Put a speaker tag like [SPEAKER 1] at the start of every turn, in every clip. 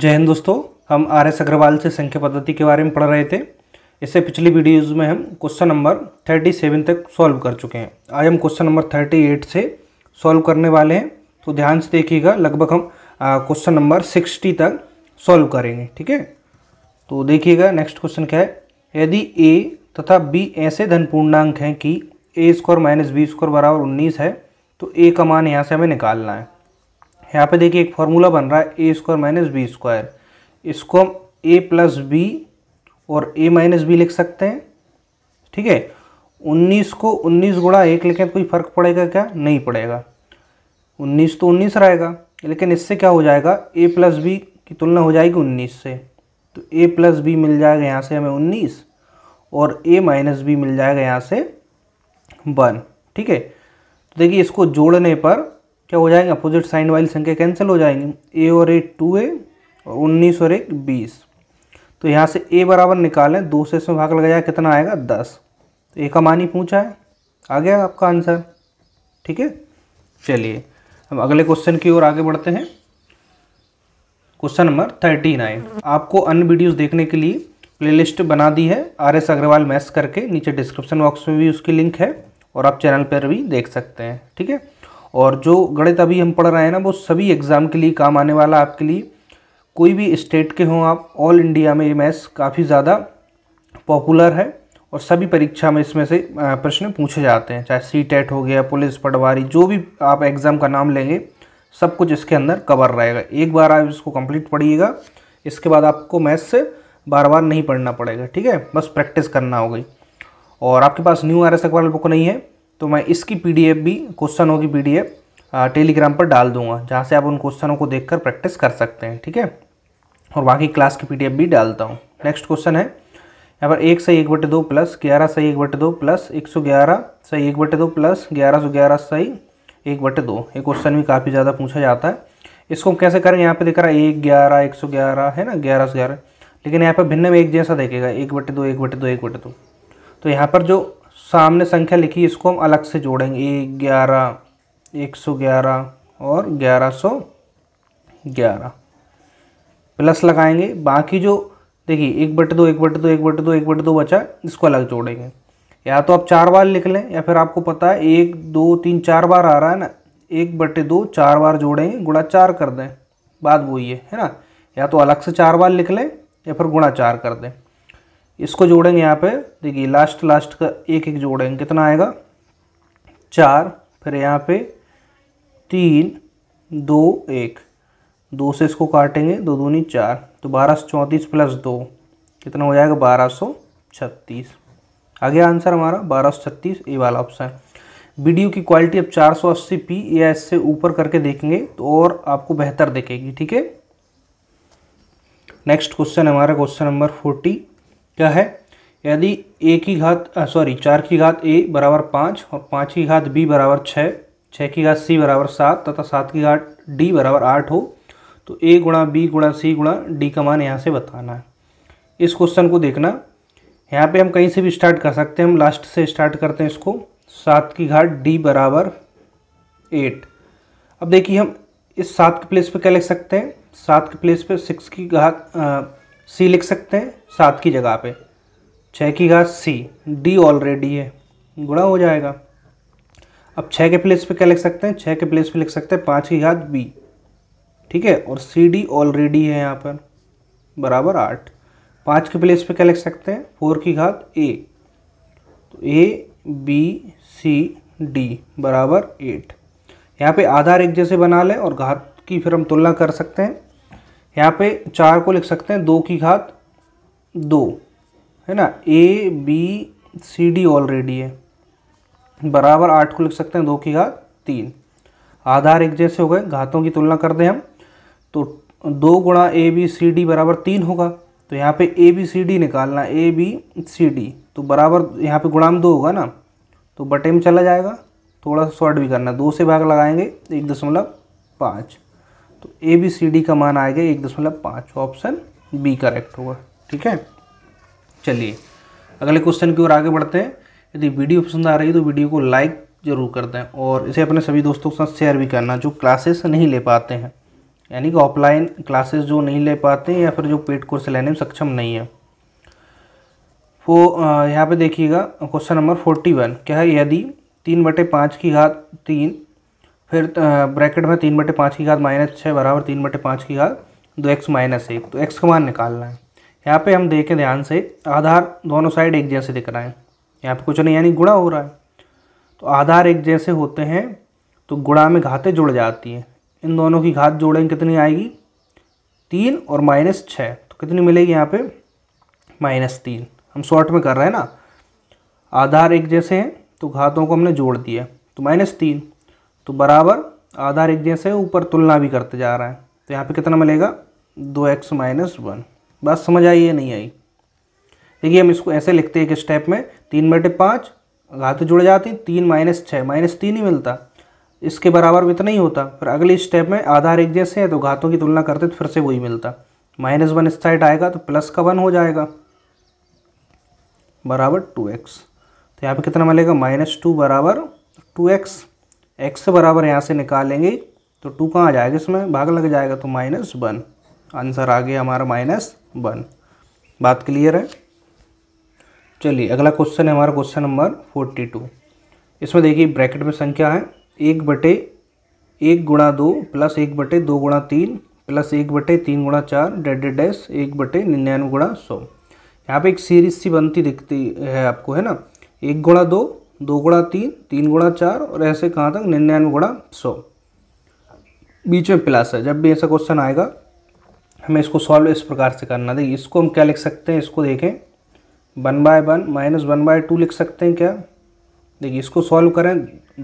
[SPEAKER 1] जय हिंद दोस्तों हम आर एस अग्रवाल से संख्या पद्धति के बारे में पढ़ रहे थे इससे पिछली वीडियोस में हम क्वेश्चन नंबर थर्टी सेवन तक सॉल्व कर चुके हैं आज हम क्वेश्चन नंबर थर्टी एट से सॉल्व करने वाले हैं तो ध्यान से देखिएगा लगभग हम क्वेश्चन नंबर सिक्सटी तक सॉल्व करेंगे ठीक है तो देखिएगा नेक्स्ट क्वेश्चन क्या है यदि ए तथा बी ऐसे धन पूर्णांक हैं कि a square minus b square बराबर उन्नीस है तो ए का मान यहाँ से हमें निकालना है यहाँ पे देखिए एक फॉर्मूला बन रहा है a square minus b square इसको हम ए प्लस बी और ए माइनस बी लिख सकते हैं ठीक है उन्नीस को उन्नीस गुणा एक लिखें कोई फ़र्क पड़ेगा क्या नहीं पड़ेगा उन्नीस तो उन्नीस रहेगा लेकिन इससे क्या हो जाएगा ए प्लस बी की तुलना हो जाएगी उन्नीस से तो ए प्लस बी मिल जाएगा यहाँ से हमें उन्नीस और ए माइनस बी मिल जाएगा यहाँ से वन ठीक है तो देखिए इसको जोड़ने पर क्या हो जाएंगे अपोजिट साइन वाली संख्या कैंसिल हो जाएंगे ए और ए टू ए और उन्नीस और एक बीस तो यहाँ से ए बराबर निकालें दो से इसमें भाग लगाया कितना आएगा दस तो ए का मान ही पूछा है आ गया आपका आंसर ठीक है चलिए हम अगले क्वेश्चन की ओर आगे बढ़ते हैं क्वेश्चन नंबर थर्टी नाइन आपको अन्य वीडियोज़ देखने के लिए प्लेलिस्ट बना दी है आर एस अग्रवाल मैथ्स करके नीचे डिस्क्रिप्शन बॉक्स में भी उसकी लिंक है और आप चैनल पर भी देख सकते हैं ठीक है और जो गणित अभी हम पढ़ रहे हैं ना वो सभी एग्ज़ाम के लिए काम आने वाला आपके लिए कोई भी स्टेट के हों आप ऑल इंडिया में ये मैथ्स काफ़ी ज़्यादा पॉपुलर है और सभी परीक्षा में इसमें से प्रश्न पूछे जाते हैं चाहे सी टेट हो गया पुलिस पटवारी जो भी आप एग्ज़ाम का नाम लेंगे सब कुछ इसके अंदर कवर रहेगा एक बार आप इसको कंप्लीट पढ़िएगा इसके बाद आपको मैथ्स से बार बार नहीं पढ़ना पड़ेगा ठीक है बस प्रैक्टिस करना होगी और आपके पास न्यू आर एस अखबार बुक नहीं है तो मैं इसकी पीडीएफ भी क्वेश्चनों की पीडीएफ टेलीग्राम पर डाल दूंगा जहाँ से आप उन क्वेश्चनों को देखकर प्रैक्टिस कर सकते हैं ठीक है और बाकी क्लास की पीडीएफ भी डालता हूँ नेक्स्ट क्वेश्चन है यहाँ पर एक सही एक बटे दो प्लस ग्यारह सही एक बटे दो प्लस एक सौ ग्यारह सही एक बटे दो प्लस ग्यारह सौ ग्यारह सही एक बटे दो ये क्वेश्चन भी काफ़ी ज़्यादा पूछा जाता है इसको हम कैसे करें यहाँ पर देख रहा है एक ग्यारह एक सौ ग्यारह है ना ग्यारह सौ ग्यारह लेकिन यहाँ पर भिन्न में एक जैसा देखेगा एक बटे दो एक बटे दो एक बटे दो तो यहाँ पर जो सामने संख्या लिखी इसको हम अलग से जोड़ेंगे एक ग्यारह एक सौ ग्यारह और ग्यारह सौ ग्यारह प्लस लगाएंगे बाकी जो देखिए एक बटे दो एक बटे दो एक बटे दो एक बटे दो बचा इसको अलग जोड़ेंगे या तो आप चार बार लिख लें या फिर आपको पता है एक दो तीन चार बार आ रहा है ना एक बटे दो चार बार जोड़ेंगे गुणा चार कर दें बात वही है है ना या तो अलग से चार बार लिख लें या फिर गुणा चार कर दें इसको जोड़ेंगे यहाँ पे देखिए लास्ट लास्ट का एक एक जोड़ेंगे कितना आएगा चार फिर यहाँ पे तीन दो एक दो से इसको काटेंगे दो दूनी चार तो बारह सौ चौंतीस प्लस दो कितना हो जाएगा बारह सौ छत्तीस आ गया आंसर हमारा बारह सौ छत्तीस ए वाला ऑप्शन वीडियो की क्वालिटी अब चार सौ अस्सी पी या इससे ऊपर करके देखेंगे तो और आपको बेहतर दिखेगी ठीक है नेक्स्ट क्वेश्चन हमारा क्वेश्चन नंबर फोर्टी क्या है यदि ए की घात सॉरी चार की घात ए बराबर पाँच और पाँच की घात बी बराबर छः छः की घात सी बराबर सात तथा सात की घात डी बराबर आठ हो तो ए गुणा बी गुणा सी गुणा डी का मान यहाँ से बताना है इस क्वेश्चन को देखना यहाँ पे हम कहीं से भी स्टार्ट कर सकते हैं हम लास्ट से स्टार्ट करते हैं इसको सात की घाट डी बराबर एट अब देखिए हम इस सात के प्लेस पे क्या लिख सकते हैं सात के प्लेस पे सिक्स की घात सी लिख सकते हैं सात की जगह पे छः की घात सी डी ऑलरेडी है गुड़ा हो जाएगा अब छः के प्लेस पे क्या लिख सकते हैं छः के प्लेस पे लिख सकते हैं पाँच की घात बी ठीक है और सी डी ऑलरेडी है यहाँ पर बराबर आठ पाँच के प्लेस पे क्या लिख सकते हैं फोर की घात ए तो ए बी सी डी बराबर एट यहाँ पे आधार एक जैसे बना लें और घात की फिर हम तुलना कर सकते हैं यहाँ पे चार को लिख सकते हैं दो की घात दो है ना a b c d already है बराबर आठ को लिख सकते हैं दो की घात तीन आधार एक जैसे हो गए घातों की तुलना कर दें हम तो दो गुणा ए बी सी डी बराबर तीन होगा तो यहाँ पे ए बी सी डी निकालना ए बी सी डी तो बराबर यहाँ पे गुणाम दो होगा ना तो बटे में चला जाएगा थोड़ा सा शॉर्ट भी करना दो से भाग लगाएंगे एक दशमलव पाँच तो ए बी सी डी का मान आएगा एक दशमलव पाँच ऑप्शन बी करेक्ट होगा ठीक है चलिए अगले क्वेश्चन की ओर आगे बढ़ते हैं यदि वीडियो पसंद आ रही है तो वीडियो को लाइक जरूर कर दें और इसे अपने सभी दोस्तों के साथ शेयर भी करना जो क्लासेस नहीं ले पाते हैं यानी कि ऑफलाइन क्लासेस जो नहीं ले पाते हैं या फिर जो पेड कोर्स लेने में सक्षम नहीं है वो यहाँ पे देखिएगा क्वेश्चन नंबर फोर्टी वन क्या है यदि तीन बटे पाँच की घात तीन फिर ब्रैकेट में तीन बटे पाँच की घात माइनस छः बराबर तीन बटे पाँच की घात दो एक्स माइनस एक तो एक्स का मान निकालना है यहाँ पे हम देखें ध्यान से आधार दोनों साइड एक जैसे दिख रहा है यहाँ पे कुछ नहीं यानी गुणा हो रहा है तो आधार एक जैसे होते हैं तो गुणा में घातें जुड़ जाती हैं इन दोनों की घात जोड़ें कितनी आएगी तीन और माइनस छः तो कितनी मिलेगी यहाँ पर माइनस तीन हम शॉर्ट में कर रहे हैं ना आधार एक जैसे हैं तो घातों को हमने जोड़ दिया तो माइनस तीन तो बराबर आधार एक जैसे ऊपर तुलना भी करते जा रहा है तो यहाँ पे कितना मिलेगा दो एक्स माइनस वन बात समझ आई है नहीं आई देखिए हम इसको ऐसे लिखते हैं एक स्टेप में तीन बटे पाँच घात जुड़ जाती तीन माइनस छः माइनस तीन ही मिलता इसके बराबर इतना ही होता फिर अगले स्टेप में आधार एक जैसे है तो घातों की तुलना करते तो फिर से वही मिलता माइनस वन इस साइड आएगा तो प्लस का वन हो जाएगा बराबर टू एक्स तो यहाँ पर कितना मिलेगा माइनस टू बराबर टू एक्स एक्स बराबर यहाँ से निकालेंगे तो टू कहाँ आ जाएगा इसमें भाग लग जाएगा तो माइनस वन आंसर आ गया हमारा माइनस वन बात क्लियर है चलिए अगला क्वेश्चन है हमारा क्वेश्चन नंबर फोर्टी टू इसमें देखिए ब्रैकेट में संख्या है एक बटे एक गुणा दो प्लस एक बटे दो गुणा तीन प्लस एक बटे तीन गुणा चार डेड डैस एक बटे निन्यानवे गुणा सौ यहाँ पर एक सीरीज सी बनती दिखती है आपको है ना एक गुणा दो दो गुणा तीन तीन गुणा चार और ऐसे कहाँ तक निन्यानवे गुणा सौ बीच में प्लस है जब भी ऐसा क्वेश्चन आएगा हमें इसको सॉल्व इस प्रकार से करना देखिए इसको हम क्या लिख सकते हैं इसको देखें one by one minus one by two लिख सकते हैं क्या देखिए इसको सॉल्व करें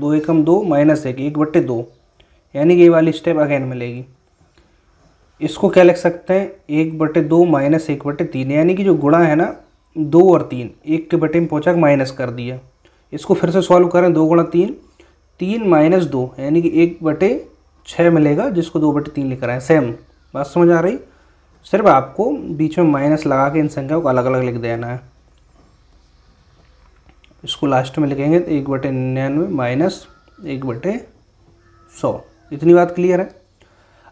[SPEAKER 1] दो एकम दो माइनस एक एक बट्टे दो यानी कि ये वाली स्टेप अगेन मिलेगी इसको क्या लिख सकते हैं एक बटे दो माइनस एक बटे तीन यानी कि जो गुणा है ना दो और तीन एक के बटे में पहुँचा माइनस कर दिया इसको फिर से सॉल्व करें दो गुणा तीन तीन माइनस दो यानी कि एक बटे छः मिलेगा जिसको दो बटे तीन लिख रहे हैं सेम बात समझ आ रही सिर्फ आपको बीच में माइनस लगा के इन संख्याओं को अलग अलग लिख देना है इसको लास्ट में लिखेंगे तो एक बटे निन्यानवे माइनस एक बटे सौ इतनी बात क्लियर है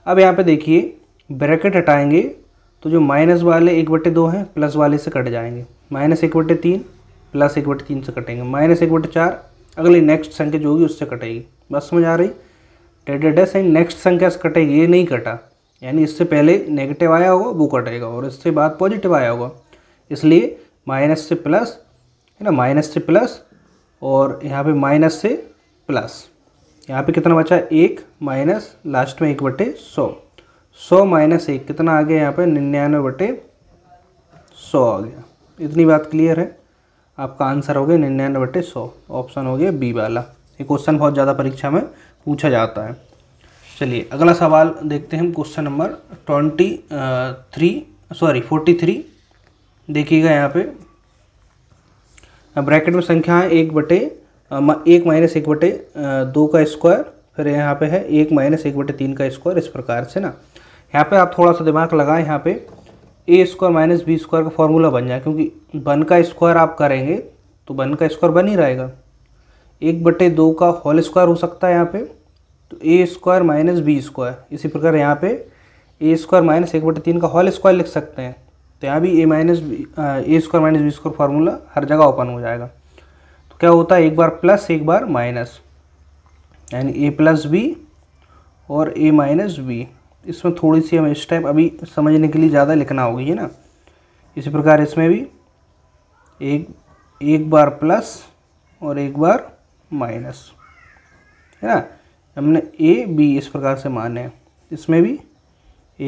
[SPEAKER 1] अब यहाँ पे देखिए ब्रैकेट हटाएंगे तो जो माइनस वाले एक बटे दो हैं प्लस वाले से कट जाएंगे माइनस एक बटे तीन प्लस एक बट तीन से कटेंगे माइनस एक बट चार अगली नेक्स्ट संख्या जो होगी उससे कटेगी बस समझ आ रही डेड है सही नेक्स्ट संख्या से कटेगी ये नहीं कटा यानी इससे पहले नेगेटिव आया होगा वो कटेगा और इससे बाद पॉजिटिव आया होगा इसलिए माइनस से प्लस है ना माइनस से प्लस और यहाँ पे माइनस से प्लस यहाँ पे कितना बचा एक माइनस लास्ट में एक बटे सौ सौ माइनस एक कितना आ गया यहाँ पे निन्यानवे बटे सौ आ गया इतनी बात क्लियर है आपका आंसर हो गया निन्यानवे बटे सौ ऑप्शन हो गया बी वाला ये क्वेश्चन बहुत ज़्यादा परीक्षा में पूछा जाता है चलिए अगला सवाल देखते हैं हम question number twenty three sorry forty three देखिएगा यहाँ पे ब्रैकेट में संख्या है एक बटे एक माइनस एक बटे दो का स्क्वायर फिर यहाँ पे है एक माइनस एक बटे तीन का स्क्वायर इस प्रकार से ना यहाँ पे आप थोड़ा सा दिमाग लगाएं यहाँ पे a square minus b square का फॉर्मूला बन जाए क्योंकि वन का स्क्वायर आप करेंगे तो वन का स्क्वायर बन ही रहेगा एक बटे दो का होल स्क्वायर हो सकता है यहाँ पे तो a square minus b square इसी प्रकार यहाँ पे ए स्क्वायर माइनस एक बटे तीन का होल स्क्वायर लिख सकते हैं तो यहाँ भी a minus b a square minus b square formula हर जगह ओपन हो जाएगा तो क्या होता है एक बार प्लस एक बार माइनस यानी ए प्लस बी और ए माइनस बी इसमें थोड़ी सी हमें स्टेप अभी समझने के लिए ज़्यादा लिखना होगी है ना इसी प्रकार इसमें भी एक एक बार प्लस और एक बार माइनस है ना हमने ए बी इस प्रकार से माने हैं इसमें भी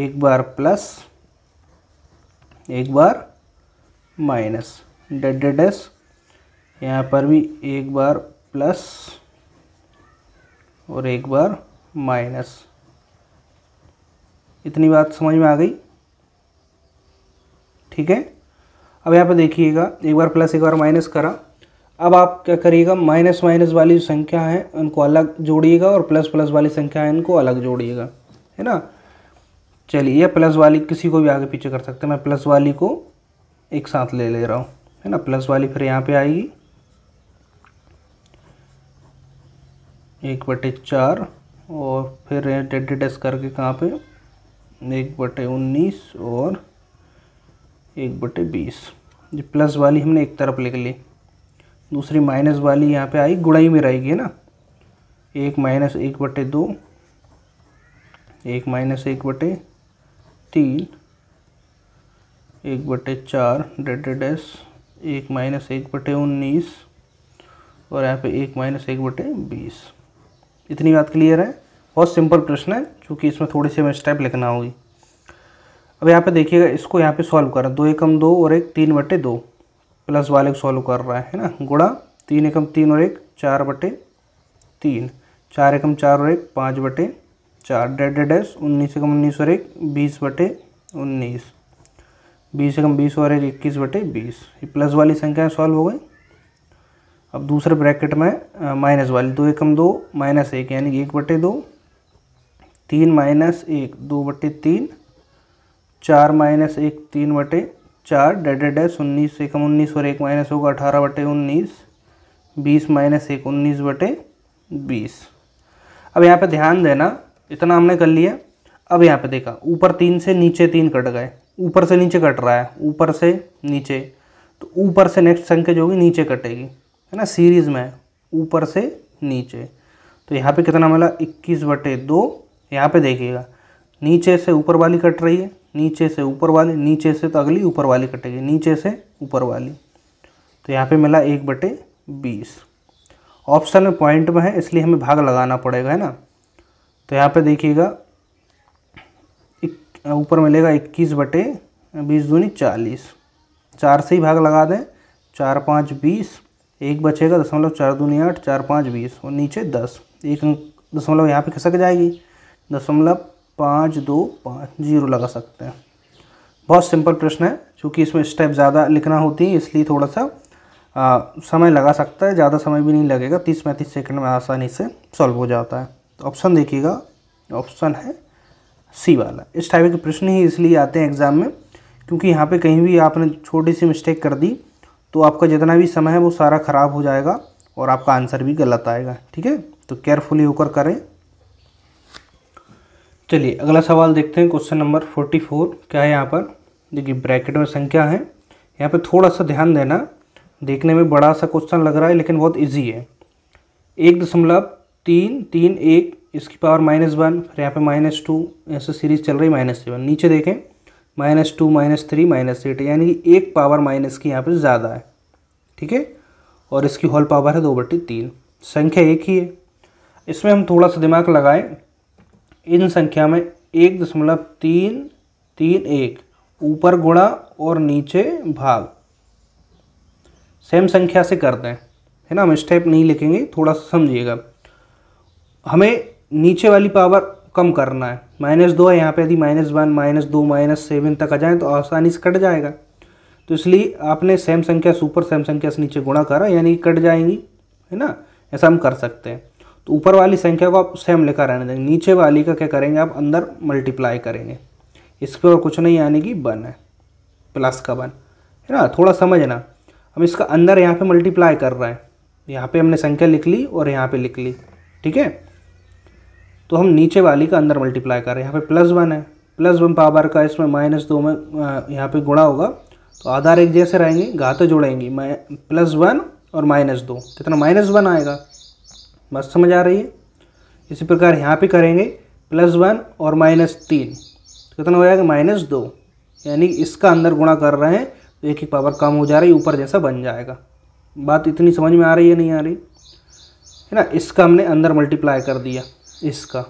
[SPEAKER 1] एक बार प्लस एक बार माइनस डेड डेड एस यहाँ पर भी एक बार प्लस और एक बार माइनस इतनी बात समझ में आ गई ठीक है अब यहाँ पे देखिएगा एक बार प्लस एक बार माइनस करा अब आप क्या करिएगा माइनस माइनस वाली जो संख्या है उनको अलग जोड़िएगा और प्लस प्लस वाली संख्या है इनको अलग जोड़िएगा है ना चलिए प्लस वाली किसी को भी आगे पीछे कर सकते हैं मैं प्लस वाली को एक साथ ले ले रहा हूँ है ना प्लस वाली फिर यहाँ पे आएगी एक बटे चार और फिर डेड डेस्क करके कहाँ पे एक बटे उन्नीस और एक बटे बीस जी प्लस वाली हमने एक तरफ लिख ली दूसरी माइनस वाली यहाँ पे आई गुड़ाई में रहेगी ना एक माइनस एक बटे दो एक माइनस एक बटे तीन एक बटे चार डेड एस एक माइनस एक बटे उन्नीस और यहाँ पे एक माइनस एक बटे बीस इतनी बात क्लियर है बहुत सिंपल प्रश्न है क्योंकि इसमें थोड़ी सी हमें स्टेप लिखना होगी अब यहाँ पे देखिएगा इसको यहाँ पे सॉल्व कर रहा है दो एकम दो और एक तीन बटे दो प्लस वाले को सॉल्व कर रहा है है ना गुड़ा तीन एकम तीन और एक चार बटे तीन चार एकम चार और एक पाँच बटे चार डेड एस उन्नीस एकम उन्नीस और एक बीस बटे उन्नीस बीस एकम बीस और एक इक्कीस बटे बीस ये प्लस वाली संख्या सॉल्व हो गई अब दूसरे ब्रैकेट में माइनस वाली दो एकम दो माइनस एक यानी एक बटे दो तीन माइनस एक दो बटे तीन चार माइनस एक तीन बटे चार डेड एस उन्नीस एकम उन्नीस और एक माइनस होगा अठारह बटे उन्नीस बीस माइनस एक उन्नीस बटे बीस अब यहाँ पे ध्यान देना इतना हमने कर लिया अब यहाँ पे देखा ऊपर तीन से नीचे तीन कट गए ऊपर से नीचे कट रहा है ऊपर से नीचे तो ऊपर से नेक्स्ट संख्या जो होगी नीचे कटेगी है ना सीरीज़ में ऊपर से नीचे तो यहाँ पे कितना मिला इक्कीस बटे दो यहाँ पे देखिएगा नीचे से ऊपर वाली कट रही है नीचे से ऊपर वाली नीचे से तो अगली ऊपर वाली कटेगी नीचे से ऊपर वाली तो यहाँ पे मिला एक बटे बीस ऑप्शन में पॉइंट में है इसलिए हमें भाग लगाना पड़ेगा है ना तो यहाँ पे देखिएगा ऊपर मिलेगा इक्कीस बटे बीस दूनी चालीस चार से ही भाग लगा दें चार पाँच बीस एक बचेगा दशमलव चार दूनी आठ चार पाँच बीस और नीचे दस एक दशमलव यहाँ पे खिसक जाएगी दशमलव पाँच दो पाँच जीरो लगा सकते हैं बहुत सिंपल प्रश्न है क्योंकि इसमें स्टेप ज़्यादा लिखना होती है इसलिए थोड़ा सा आ, समय लगा सकता है ज़्यादा समय भी नहीं लगेगा तीस पैंतीस सेकंड में आसानी से सॉल्व हो जाता है तो ऑप्शन देखिएगा ऑप्शन है सी वाला इस टाइप के प्रश्न ही इसलिए आते हैं एग्ज़ाम में क्योंकि यहाँ पे कहीं भी आपने छोटी सी मिस्टेक कर दी तो आपका जितना भी समय है वो सारा ख़राब हो जाएगा और आपका आंसर भी गलत आएगा ठीक है तो केयरफुली होकर करें चलिए अगला सवाल देखते हैं क्वेश्चन नंबर फोर्टी फोर क्या है यहाँ पर देखिए ब्रैकेट में संख्या है यहाँ पर थोड़ा सा ध्यान देना देखने में बड़ा सा क्वेश्चन लग रहा है लेकिन बहुत इजी है एक दशमलव तीन तीन एक इसकी पावर माइनस वन फिर यहाँ पे माइनस टू ऐसे सीरीज चल रही माइनस सेवन नीचे देखें minus two minus three minus eight यानी कि एक पावर माइनस की यहाँ पर ज़्यादा है ठीक है और इसकी होल पावर है दो बटी तीन संख्या एक ही है इसमें हम थोड़ा सा दिमाग लगाएं इन संख्या में एक दशमलव तीन तीन एक ऊपर गुणा और नीचे भाग सेम संख्या से करते हैं है ना हम स्टेप नहीं लिखेंगे थोड़ा सा समझिएगा हमें नीचे वाली पावर कम करना है माइनस दो है यहाँ पे यदि माइनस वन माइनस दो माइनस सेवन तक आ जाए तो आसानी से कट जाएगा तो इसलिए आपने सेम संख्या से सेम संख्या से नीचे गुणा करा यानी कट जाएंगी है ना ऐसा हम कर सकते हैं तो ऊपर वाली संख्या को आप सेम लेकर रहने देंगे नीचे वाली का क्या करेंगे आप अंदर मल्टीप्लाई करेंगे इस पर कुछ नहीं आने की वन है प्लस का वन है ना थोड़ा समझना हम इसका अंदर यहाँ पे मल्टीप्लाई कर रहे हैं यहाँ पे हमने संख्या लिख ली और यहाँ पे लिख ली ठीक है तो हम नीचे वाली का अंदर मल्टीप्लाई कर रहे हैं यहाँ पे प्लस वन है प्लस वन पावर का इसमें माइनस दो में यहाँ पे गुणा होगा तो आधार एक जैसे रहेंगे घाते जोड़ेंगे प्लस वन और माइनस दो कितना माइनस वन आएगा बस समझ आ रही है इसी प्रकार यहाँ पे करेंगे प्लस वन और माइनस तीन कितना तो हो जाएगा माइनस दो यानी इसका अंदर गुणा कर रहे हैं तो एक ही पावर कम हो जा रही है ऊपर जैसा बन जाएगा बात इतनी समझ में आ रही है नहीं आ रही है ना इसका हमने अंदर मल्टीप्लाई कर दिया इसका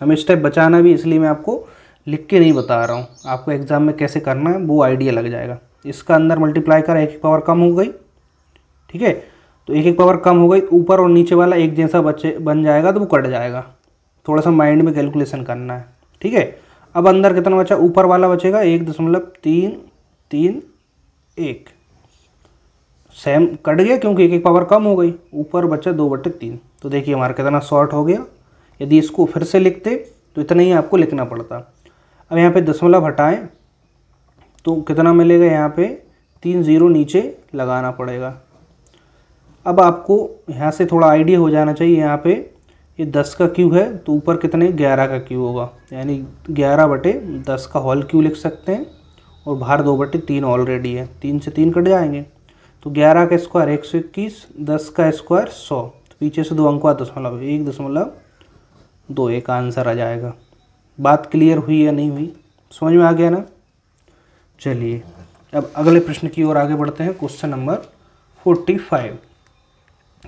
[SPEAKER 1] हमें स्टेप बचाना भी इसलिए मैं आपको लिख के नहीं बता रहा हूँ आपको एग्ज़ाम में कैसे करना है वो आइडिया लग जाएगा इसका अंदर मल्टीप्लाई कर एक पावर कम हो गई ठीक है तो एक एक पावर कम हो गई ऊपर और नीचे वाला एक जैसा बच्चे बन जाएगा तो वो कट जाएगा थोड़ा सा माइंड में कैलकुलेशन करना है ठीक है अब अंदर कितना बचा ऊपर वाला बचेगा एक दशमलव तीन तीन एक सेम कट गया क्योंकि एक एक पावर कम हो गई ऊपर बचा दो बटे तीन तो देखिए हमारा कितना शॉर्ट हो गया यदि इसको फिर से लिखते तो इतना ही आपको लिखना पड़ता अब यहाँ पे दशमलव हटाएं तो कितना मिलेगा यहाँ पे तीन ज़ीरो नीचे लगाना पड़ेगा अब आपको यहाँ से थोड़ा आइडिया हो जाना चाहिए यहाँ पे ये दस का क्यू है तो ऊपर कितने ग्यारह का क्यू होगा यानी ग्यारह बटे दस का हॉल क्यू लिख सकते हैं और बाहर दो बटे तीन ऑलरेडी है तीन से तीन कट जाएंगे तो ग्यारह का स्क्वायर एक सौ इक्कीस दस का स्क्वायर सौ तो पीछे से दो अंक दशमलव एक दशमलव दो एक आंसर आ जाएगा बात क्लियर हुई या नहीं हुई समझ में आ गया ना चलिए अब अगले प्रश्न की ओर आगे बढ़ते हैं क्वेश्चन नंबर फोर्टी फाइव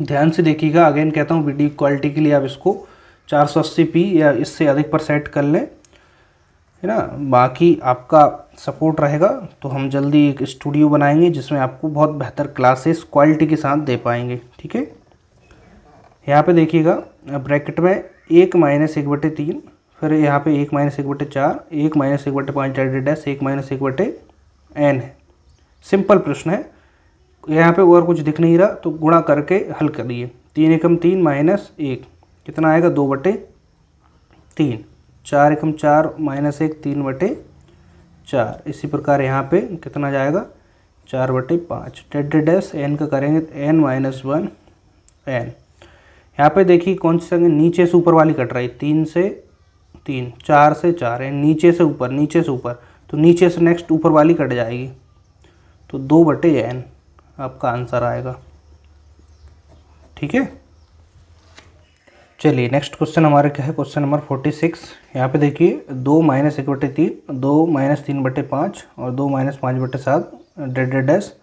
[SPEAKER 1] ध्यान से देखिएगा अगेन कहता हूँ वीडियो क्वालिटी के लिए आप इसको पी या इससे अधिक पर सेट कर लें है ना बाकी आपका सपोर्ट रहेगा तो हम जल्दी एक स्टूडियो बनाएंगे जिसमें आपको बहुत बेहतर क्लासेस क्वालिटी के साथ दे पाएंगे ठीक है यहाँ पे देखिएगा ब्रैकेट में एक माइनस एक बटे तीन फिर यहाँ पे एक माइनस एक बटे चार एक माइनस एक बटे पॉइंट एट डैश एक माइनस एक बटे एन है सिंपल प्रश्न है यहाँ पे और कुछ दिख नहीं रहा तो गुणा करके हल करिए तीन एकम तीन माइनस एक कितना आएगा दो बटे तीन चार एकम चार माइनस एक तीन बटे चार इसी प्रकार यहाँ पे कितना जाएगा चार बटे पाँच डेड डेस एन का करेंगे तो एन माइनस वन एन यहाँ पे देखिए कौन सी संख्या नीचे से ऊपर वाली कट रही तीन से तीन चार से चार एन नीचे से ऊपर नीचे से ऊपर तो नीचे से नेक्स्ट ऊपर वाली कट जाएगी तो दो बटे एन आपका आंसर आएगा ठीक है चलिए नेक्स्ट क्वेश्चन हमारे क्या है क्वेश्चन नंबर फोर्टी सिक्स यहाँ पे देखिए दो माइनस एक बटे तीन दो माइनस तीन बटे पाँच और दो माइनस पाँच बटे सात डेड डेड एस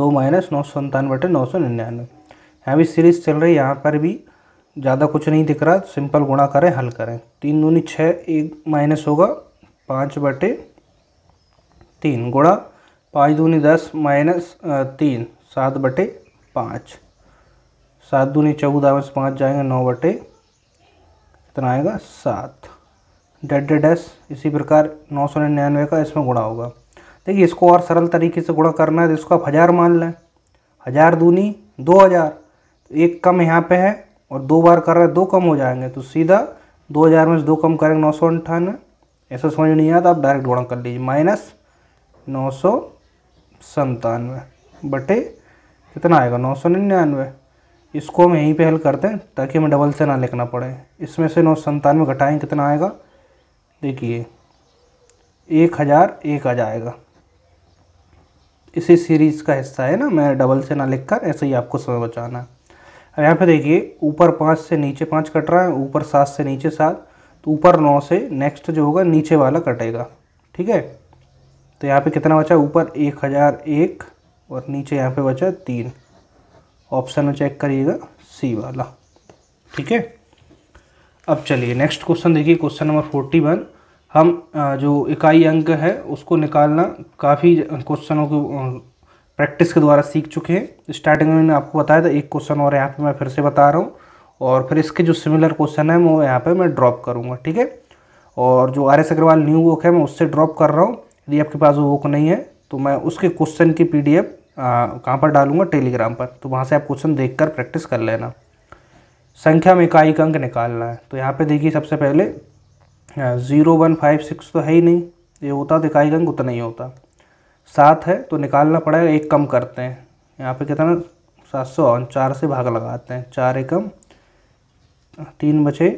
[SPEAKER 1] दो माइनस नौ सौ संतानवे बटे नौ सौ निन्यानवे यहाँ भी सीरीज चल रही है यहाँ पर भी ज़्यादा कुछ नहीं दिख रहा सिंपल गुणा करें हल करें तीन दूनी छः एक माइनस होगा पाँच बटे तीन गुणा पाँच दूनी दस माइनस तीन सात बटे पाँच सात दूनी चौदह में से पाँच जाएंगे नौ बटे कितना आएगा सात डेड डेड एस इसी प्रकार नौ सौ निन्यानवे का इसमें गुणा होगा देखिए इसको और सरल तरीके से गुणा करना है तो इसको आप हज़ार मान लें हज़ार दूनी दो हज़ार तो एक कम यहाँ पे है और दो बार कर रहे हैं दो कम हो जाएंगे तो सीधा दो हज़ार में से दो कम करेंगे नौ सौ अंठानवे ऐसा समझ नहीं आया तो आप डायरेक्ट गुणा कर लीजिए माइनस नौ सौ संतानवे बटे कितना आएगा नौ सौ निन्यानवे इसको हम यहीं पे हल करते हैं ताकि हमें डबल से ना लिखना पड़े इसमें से नौ संतानवे घटाएँ कितना आएगा देखिए एक हज़ार एक आ जाएगा इसी सीरीज़ का हिस्सा है ना मैं डबल से ना लिख कर ऐसे ही आपको समय बचाना है अब यहाँ पे देखिए ऊपर पाँच से नीचे पाँच कट रहा है ऊपर सात से नीचे सात तो ऊपर नौ से नेक्स्ट जो होगा नीचे वाला कटेगा ठीक है तो यहाँ पे कितना बचा ऊपर एक हज़ार एक और नीचे यहाँ पे बचा तीन ऑप्शन में चेक करिएगा सी वाला ठीक है अब चलिए नेक्स्ट क्वेश्चन देखिए क्वेश्चन नंबर फोर्टी वन हम जो इकाई अंक है उसको निकालना काफ़ी क्वेश्चनों को प्रैक्टिस के द्वारा सीख चुके हैं स्टार्टिंग में मैंने आपको बताया था एक क्वेश्चन और यहाँ पर मैं फिर से बता रहा हूँ और फिर इसके जो सिमिलर क्वेश्चन है वो यहाँ पर मैं ड्रॉप करूँगा ठीक है और जो R S Agarwal new book है मैं उससे ड्रॉप कर रहा हूँ यदि आपके पास वो नहीं है तो मैं उसके क्वेश्चन की पी डी एफ कहाँ पर डालूँगा टेलीग्राम पर तो वहाँ से आप क्वेश्चन देख कर प्रैक्टिस कर लेना संख्या में इकाई का अंक निकालना है तो यहाँ पे देखिए सबसे पहले ज़ीरो वन फाइव सिक्स तो है ही नहीं ये होता तो इकाई का अंक उतना ही होता सात है तो निकालना पड़ेगा एक कम करते हैं यहाँ पे कितना सात सौ चार से भाग लगाते हैं चार एकम तीन बचे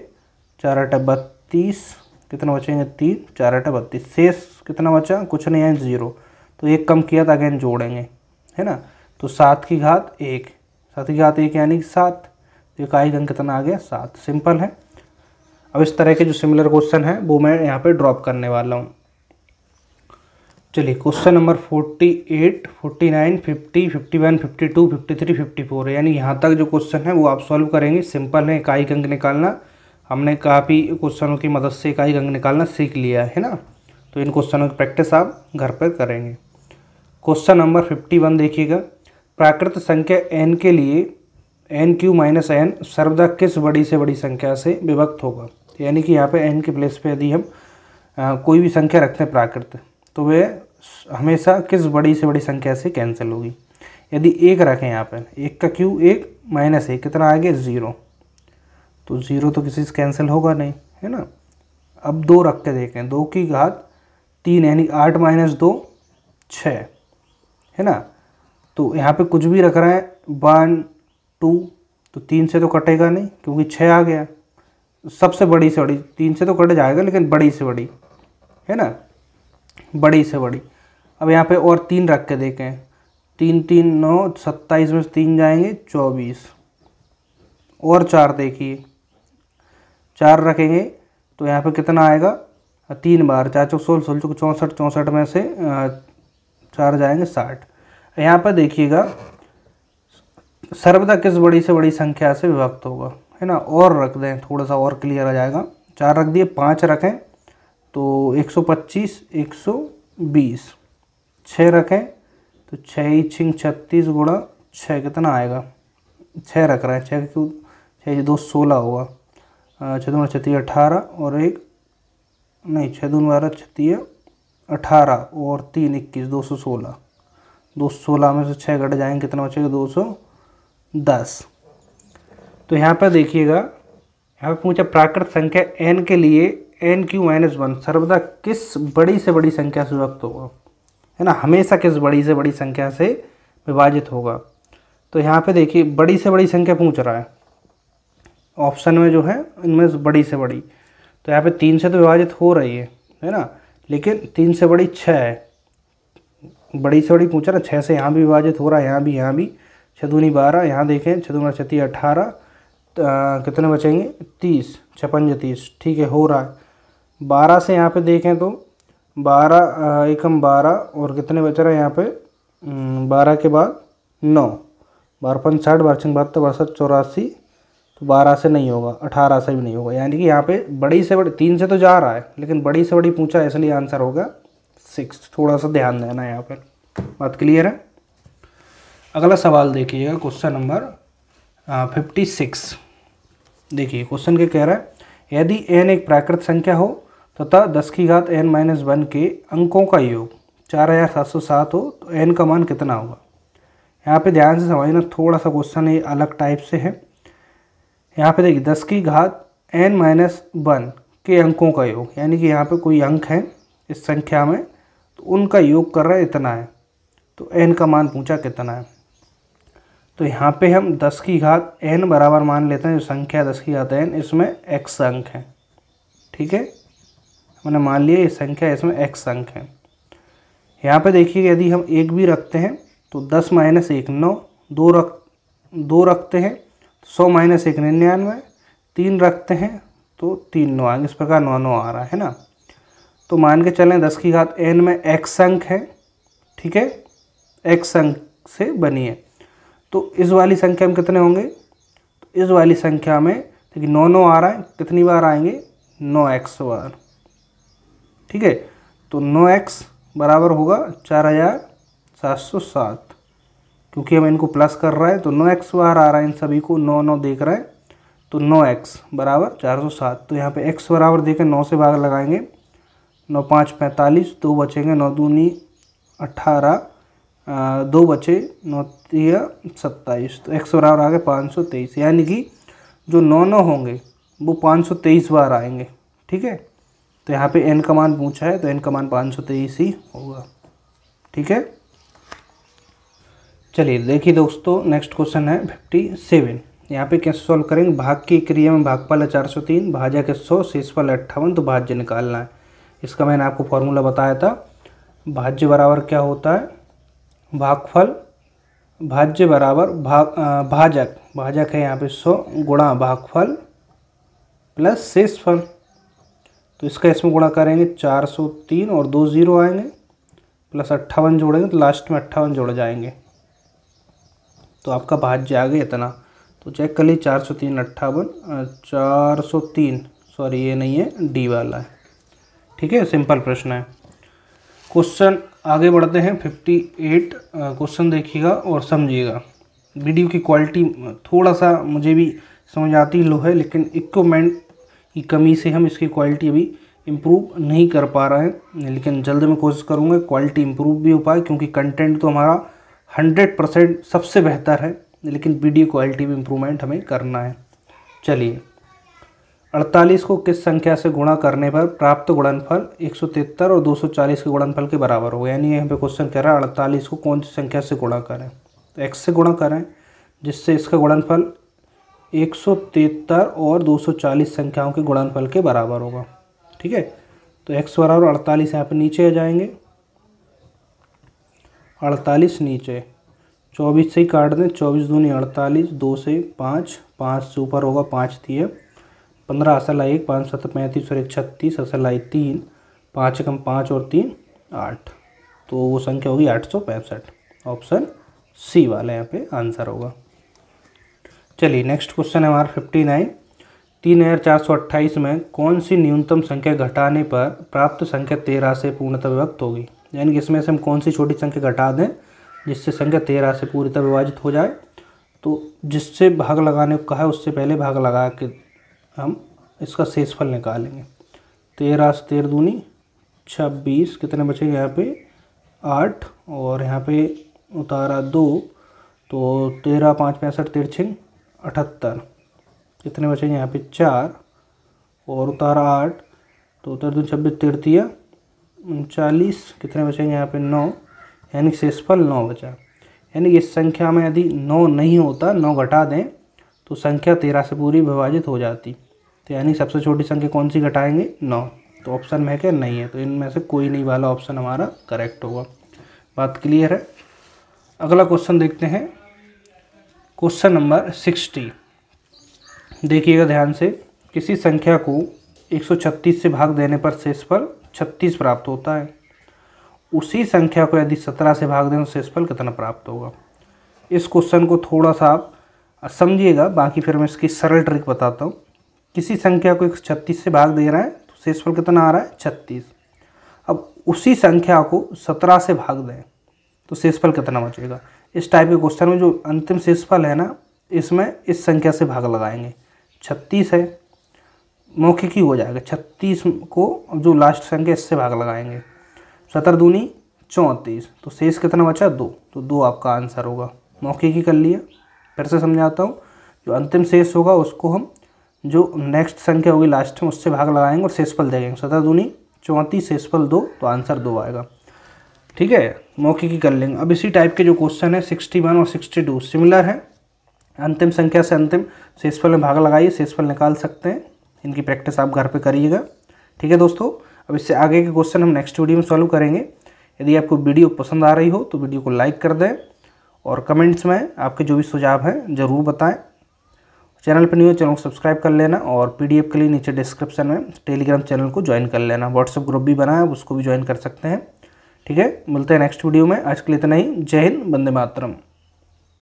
[SPEAKER 1] चार अठा बत्तीस कितना बचेंगे तीन चार अठा बत्तीस शेष कितना बचा कुछ नहीं है ज़ीरो तो एक कम किया था अगेन जोड़ेंगे है ना तो सात की घात एक सात की घात एक यानी सात तो इकाई अंक कितना आ गया सात सिंपल है अब इस तरह के जो सिमिलर क्वेश्चन हैं वो मैं यहाँ पे ड्रॉप करने वाला हूँ चलिए question number forty eight forty nine fifty fifty one fifty two fifty three fifty four यानी यहाँ तक जो क्वेश्चन है वो आप सॉल्व करेंगे सिंपल है इकाई अंक निकालना हमने काफ़ी क्वेश्चनों की मदद से इकाई अंक निकालना सीख लिया है ना तो इन क्वेश्चनों की प्रैक्टिस आप घर पर करेंगे क्वेश्चन नंबर फिफ्टी वन देखिएगा प्राकृत संख्या एन के लिए एन क्यू माइनस एन सर्वदा किस बड़ी से बड़ी संख्या से विभक्त होगा यानी कि यहाँ पे एन के प्लेस पे यदि हम आ, कोई भी संख्या रखते हैं प्राकृत तो वह हमेशा किस बड़ी से बड़ी संख्या से कैंसिल होगी यदि एक रखें यहाँ पर एक का क्यू एक माइनस एक कितना आ गया ज़ीरो तो ज़ीरो तो किसी से कैंसिल होगा नहीं है ना अब दो रख के देखें दो की घात तीन यानी आठ माइनस दो छः है ना तो यहाँ पे कुछ भी रख रहे हैं वन टू तो तीन से तो कटेगा नहीं क्योंकि छः आ गया सबसे बड़ी से बड़ी तीन से तो कट जाएगा लेकिन बड़ी से बड़ी है ना बड़ी से बड़ी अब यहाँ पे और तीन रख के देखें तीन तीन नौ सत्ताईस में से तीन जाएंगे चौबीस और चार देखिए चार रखेंगे तो यहाँ पे कितना आएगा तीन बार चार चौक सोलह सोलह चौक चौंसठ चौंसठ में से चार जाएंगे साठ यहाँ पर देखिएगा सर्वदा किस बड़ी से बड़ी संख्या से विभक्त होगा है ना और रख दें थोड़ा सा और क्लियर आ जाएगा चार रख दिए पाँच रखें तो 125 120 छः रखें तो छः ही छिंग छत्तीस गुणा छः कितना आएगा छः रख रहे हैं छः क्यों छः दो सोलह होगा छः दो छत्तीस अठारह और एक नहीं छः दून बारह छत्तीस अठारह और तीन इक्कीस दो सौ सोलह दो सौ सोलह में से छः घट जाएंगे कितना बचेगा दो सौ दस तो यहाँ पर देखिएगा यहाँ पर पूछा प्राकृत संख्या एन के लिए एन क्यू माइनस वन सर्वदा किस बड़ी से बड़ी संख्या से व्यक्त होगा है ना हमेशा किस बड़ी से बड़ी संख्या से विभाजित होगा तो यहाँ पे देखिए बड़ी से बड़ी संख्या पूछ रहा है ऑप्शन में जो है इनमें से बड़ी से बड़ी तो यहाँ पे तीन से तो विभाजित हो रही है है ना लेकिन तीन से बड़ी छः है बड़ी से बड़ी पूछा ना छः से यहाँ भी विभाजित हो रहा है यहाँ भी यहाँ भी छः दूनी बारह यहाँ देखें छः दूना अठारह कितने बचेंगे तीस छपंज तीस ठीक है हो रहा है बारह से यहाँ पे देखें तो बारह एकम बारह और कितने बच रहे हैं यहाँ पे बारह के बाद नौ बारह पंच साठ बारह छिंग बहत्तर बासठ चौरासी तो बारह से नहीं होगा अठारह से भी नहीं होगा यानी कि यहाँ पे बड़ी से बड़ी तीन से तो जा रहा है लेकिन बड़ी से बड़ी पूछा इसलिए आंसर होगा सिक्स थोड़ा सा ध्यान देना यहाँ पर बात क्लियर है अगला सवाल देखिएगा क्वेश्चन नंबर फिफ्टी सिक्स देखिए क्वेश्चन क्या कह रहा है यदि एन एक प्राकृत संख्या हो तथा तो दस की घात एन माइनस वन के अंकों का योग चार हज़ार सात सौ सात हो तो एन का मान कितना होगा यहाँ पे ध्यान से समझना थोड़ा सा क्वेश्चन ये अलग टाइप से है यहाँ पे देखिए दस की घात एन माइनस वन के अंकों का योग यानी कि यहाँ पे कोई अंक है इस संख्या में तो उनका योग कर रहा है इतना है तो एन का मान पूछा कितना है तो यहाँ पे हम दस की घात एन बराबर मान लेते हैं जो संख्या दस की घात एन इसमें एक्स अंक है ठीक है मैंने मान लिया ये संख्या इसमें एक्स अंक है यहाँ पे देखिए यदि हम एक भी रखते हैं तो दस माइनस एक नौ दो रख दो रखते हैं सौ माइनस एक निन्यानवे तीन रखते हैं तो तीन नौ आएंगे इस प्रकार नौ नौ आ रहा है ना तो मान के चलें दस की घात एन में एक्स अंक है ठीक है एक्स अंक से बनी है तो इस वाली संख्या में कितने होंगे तो इस वाली संख्या में देखिए नौ नौ आ रहा है कितनी बार आएंगे नौ एक्स बार ठीक है तो नौ एक्स बराबर होगा चार हज़ार सात सौ सात क्योंकि हम इनको प्लस कर रहे हैं तो नौ एक्स बार आ रहा है इन सभी को नौ नौ देख रहे हैं तो नौ एक्स बराबर चार सौ सात तो यहाँ पे एक्स बराबर देखें नौ से भाग लगाएंगे नौ पाँच पैंतालीस दो बचेंगे नौ दूनी अट्ठारह दो बचे नौ तिया सत्ताईस तो एक्स बराबर आ गए पाँच सौ तेईस यानी कि जो नौ नौ होंगे वो पाँच सौ तेईस बार आएंगे ठीक है तो यहाँ पे एन का मान पूछा है तो एन का मान पाँच सौ तेईस ही होगा ठीक है चलिए देखिए दोस्तों नेक्स्ट क्वेश्चन है फिफ्टी सेवन यहाँ पे कैसे सॉल्व करेंगे भाग की क्रिया में भागफल है चार सौ तीन भाजा के सौ शेषफल अट्ठावन तो भाज्य निकालना है इसका मैंने आपको फॉर्मूला बताया था भाज्य बराबर क्या होता है भागफल भाज्य बराबर भाग भाजक भाजक है यहाँ पे सौ गुणा भागफल प्लस शेषफल तो इसका इसमें गुणा करेंगे चार सौ तीन और दो ज़ीरो आएंगे प्लस अट्ठावन जोड़ेंगे तो लास्ट में अट्ठावन जोड़ जाएंगे तो आपका भाज्य आ गया इतना तो चेक कर ली चार सौ तीन अट्ठावन चार सौ तीन सॉरी ये नहीं है डी वाला है ठीक है सिंपल प्रश्न है क्वेश्चन आगे बढ़ते हैं फिफ्टी एट क्वेश्चन देखिएगा और समझिएगा वीडियो की क्वालिटी थोड़ा सा मुझे भी समझ आती लो है लेकिन इक्वमेंट की कमी से हम इसकी क्वालिटी अभी इम्प्रूव नहीं कर पा रहे हैं लेकिन जल्द मैं कोशिश करूँगा क्वालिटी इम्प्रूव भी हो पाए क्योंकि कंटेंट तो हमारा हंड्रेड परसेंट सबसे बेहतर है लेकिन वीडियो क्वालिटी में इम्प्रूवमेंट हमें करना है चलिए अड़तालीस को किस संख्या से गुणा करने पर प्राप्त गुणनफल एक सौ तिहत्तर और दो सौ चालीस के गुणनफल के बराबर होगा यानी यहाँ पे क्वेश्चन कह रहा है अड़तालीस को कौन सी संख्या से गुणा करें तो एक्स से गुणा करें जिससे इसका गुणनफल एक सौ तिहत्तर और दो सौ चालीस संख्याओं के गुणनफल के बराबर होगा ठीक है तो एक्स बराबर अड़तालीस यहाँ पर नीचे आ जाएंगे अड़तालीस नीचे चौबीस से ही काट दें चौबीस दूनी अड़तालीस दो से पाँच पाँच से ऊपर होगा पाँच थी पंद्रह असल आई एक पाँच सत्तर पैंतीस और एक छत्तीस असल आई तीन पाँच कम पाँच और तीन आठ तो वो संख्या होगी आठ सौ पैंसठ ऑप्शन सी वाला यहाँ पे आंसर होगा चलिए नेक्स्ट क्वेश्चन है हमारा फिफ्टी नाइन तीन हज़ार चार सौ अट्ठाईस में कौन सी न्यूनतम संख्या घटाने पर प्राप्त संख्या तेरह से पूर्णतः विभक्त होगी यानी कि इसमें से हम कौन सी छोटी संख्या घटा दें जिससे संख्या तेरह से पूरी तरह विभाजित हो जाए तो जिससे भाग लगाने को कहा है उससे पहले भाग लगा के हम इसका शेषफल निकालेंगे तेरह से तेरह दूनी छब्बीस कितने बचे यहाँ पे आठ और यहाँ पे उतारा दो तो तेरह पाँच पैंसठ तिरछिन अठहत्तर कितने बचे यहाँ पे चार और उतारा आठ तो उतर दूँ छब्बीस तिरतिया उनचालीस कितने बचेंगे यहाँ पे नौ यानी शेषफल नौ बचा यानी इस संख्या में यदि नौ नहीं होता नौ घटा दें तो संख्या तेरह से पूरी विभाजित हो जाती तो यानी सबसे छोटी संख्या कौन सी घटाएंगे नौ तो ऑप्शन में क्या नहीं है तो इनमें से कोई नहीं वाला ऑप्शन हमारा करेक्ट होगा बात क्लियर है अगला क्वेश्चन देखते हैं क्वेश्चन नंबर सिक्सटी देखिएगा ध्यान से किसी संख्या को 136 से भाग देने पर शेषफल छत्तीस प्राप्त होता है उसी संख्या को यदि सत्रह से भाग दें तो शेषफल कितना प्राप्त होगा इस क्वेश्चन को थोड़ा सा आप समझिएगा बाकी फिर मैं इसकी सरल ट्रिक बताता हूँ किसी संख्या को एक छत्तीस से भाग दे रहा है तो शेषफल कितना आ रहा है छत्तीस अब उसी संख्या को सत्रह से भाग दें तो शेषफल कितना बचेगा इस टाइप के क्वेश्चन में जो अंतिम शेषफल है ना इसमें इस संख्या से भाग लगाएंगे छत्तीस है मौखिक ही हो जाएगा छत्तीस को जो लास्ट संख्या इससे भाग लगाएंगे सत्तर दूनी चौंतीस तो शेष कितना बचा दो तो दो आपका आंसर होगा मौखिक ही कर लिया फिर से समझाता हूँ जो अंतिम शेष होगा उसको हम जो नेक्स्ट संख्या होगी लास्ट में उससे भाग लगाएंगे और शेषफल देखेंगे सत्रह दूनी चौंतीस शेषफल दो तो आंसर दो आएगा ठीक है मौके की कर लेंगे अब इसी टाइप के जो क्वेश्चन है सिक्सटी वन और सिक्सटी टू सिमिलर है अंतिम संख्या से अंतिम शेषफल में भाग लगाइए शेषफल निकाल सकते हैं इनकी प्रैक्टिस आप घर पे करिएगा ठीक है दोस्तों अब इससे आगे के क्वेश्चन हम नेक्स्ट वीडियो में सॉल्व करेंगे यदि आपको वीडियो पसंद आ रही हो तो वीडियो को लाइक कर दें और कमेंट्स में आपके जो भी सुझाव हैं ज़रूर बताएं चैनल पर न्यू चैनल को सब्सक्राइब कर लेना और पीडीएफ के लिए नीचे डिस्क्रिप्शन में टेलीग्राम चैनल को ज्वाइन कर लेना व्हाट्सअप ग्रुप भी बना है उसको भी ज्वाइन कर सकते हैं ठीक है मिलते हैं नेक्स्ट वीडियो में आज के लिए इतना ही जय हिंद बंदे मातरम